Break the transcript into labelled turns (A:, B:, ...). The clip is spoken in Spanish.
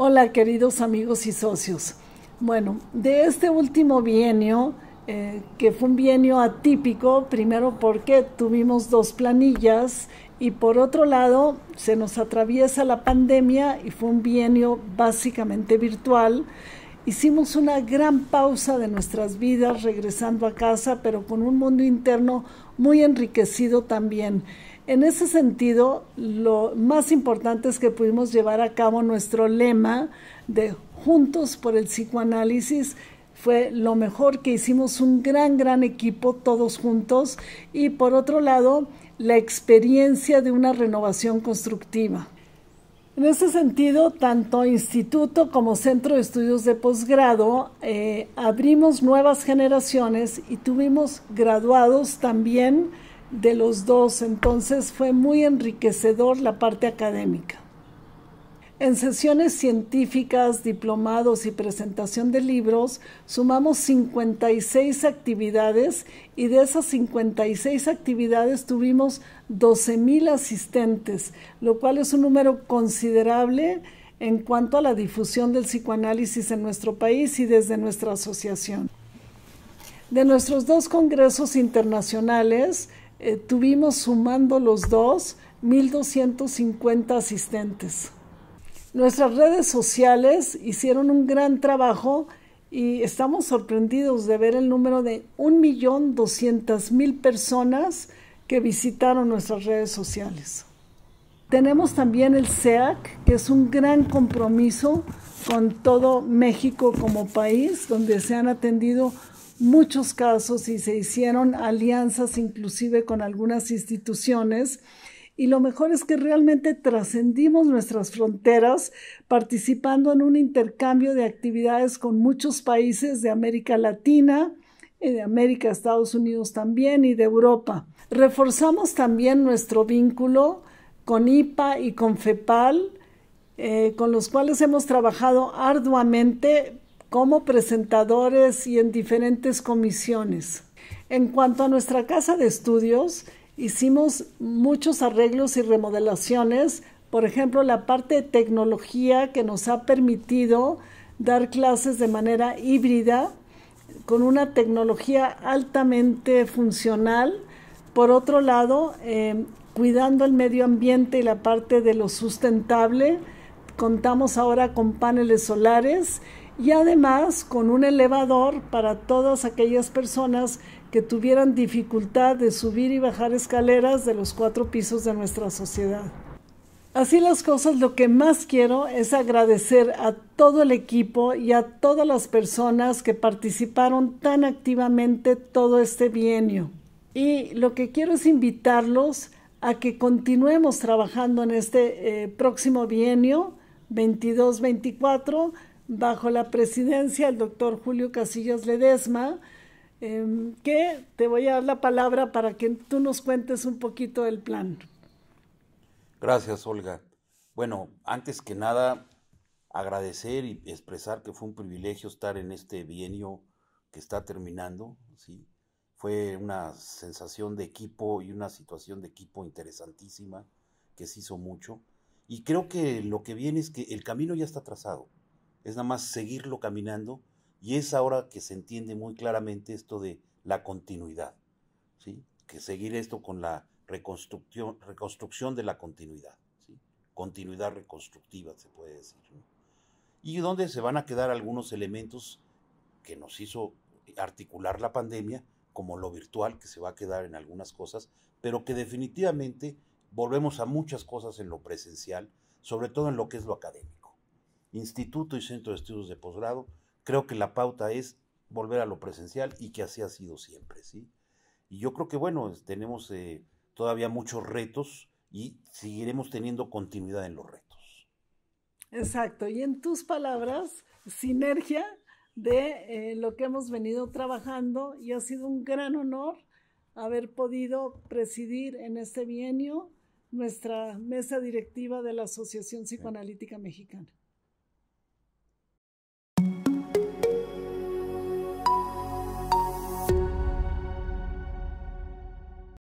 A: Hola queridos amigos y socios. Bueno, de este último bienio, eh, que fue un bienio atípico, primero porque tuvimos dos planillas y por otro lado se nos atraviesa la pandemia y fue un bienio básicamente virtual hicimos una gran pausa de nuestras vidas regresando a casa, pero con un mundo interno muy enriquecido también. En ese sentido, lo más importante es que pudimos llevar a cabo nuestro lema de Juntos por el Psicoanálisis. Fue lo mejor que hicimos un gran, gran equipo todos juntos. Y por otro lado, la experiencia de una renovación constructiva. En ese sentido, tanto instituto como centro de estudios de posgrado eh, abrimos nuevas generaciones y tuvimos graduados también de los dos, entonces fue muy enriquecedor la parte académica. En sesiones científicas, diplomados y presentación de libros, sumamos 56 actividades y de esas 56 actividades tuvimos mil asistentes, lo cual es un número considerable en cuanto a la difusión del psicoanálisis en nuestro país y desde nuestra asociación. De nuestros dos congresos internacionales, eh, tuvimos sumando los dos 1.250 asistentes. Nuestras redes sociales hicieron un gran trabajo y estamos sorprendidos de ver el número de 1.200.000 personas que visitaron nuestras redes sociales. Tenemos también el SEAC, e que es un gran compromiso con todo México como país, donde se han atendido muchos casos y se hicieron alianzas inclusive con algunas instituciones y lo mejor es que realmente trascendimos nuestras fronteras participando en un intercambio de actividades con muchos países de América Latina, eh, de América, Estados Unidos también y de Europa. Reforzamos también nuestro vínculo con IPA y con FEPAL, eh, con los cuales hemos trabajado arduamente como presentadores y en diferentes comisiones. En cuanto a nuestra casa de estudios, Hicimos muchos arreglos y remodelaciones, por ejemplo, la parte de tecnología que nos ha permitido dar clases de manera híbrida con una tecnología altamente funcional. Por otro lado, em, cuidando el medio ambiente y la parte de lo sustentable, contamos ahora con paneles solares y además con un elevador para todas aquellas personas que tuvieran dificultad de subir y bajar escaleras de los cuatro pisos de nuestra sociedad. Así las cosas, lo que más quiero es agradecer a todo el equipo y a todas las personas que participaron tan activamente todo este bienio. Y lo que quiero es invitarlos a que continuemos trabajando en este eh, próximo bienio 22-24 bajo la presidencia del doctor Julio Casillas Ledesma, em, que te voy a dar la palabra para que tú nos cuentes un poquito del plan.
B: Gracias, Olga. Bueno, antes que nada, agradecer y expresar que fue un privilegio estar en este bienio que está terminando. ¿sí? Fue una sensación de equipo y una situación de equipo interesantísima que se hizo mucho. Y creo que lo que viene es que el camino ya está trazado es nada más seguirlo caminando y es ahora que se entiende muy claramente esto de la continuidad, ¿sí? que seguir esto con la reconstrucción, reconstrucción de la continuidad, ¿sí? continuidad reconstructiva se puede decir, y donde se van a quedar algunos elementos que nos hizo articular la pandemia, como lo virtual, que se va a quedar en algunas cosas, pero que definitivamente volvemos a muchas cosas en lo presencial, sobre todo en lo que es lo académico instituto y centro de estudios de posgrado, creo que la pauta es volver a lo presencial y que así ha sido siempre, ¿sí? Y yo creo que, bueno, tenemos eh, todavía muchos retos y seguiremos teniendo continuidad en los retos.
A: Exacto, y en tus palabras, sinergia de eh, lo que hemos venido trabajando y ha sido un gran honor haber podido presidir en este bienio nuestra mesa directiva de la Asociación Psicoanalítica Mexicana.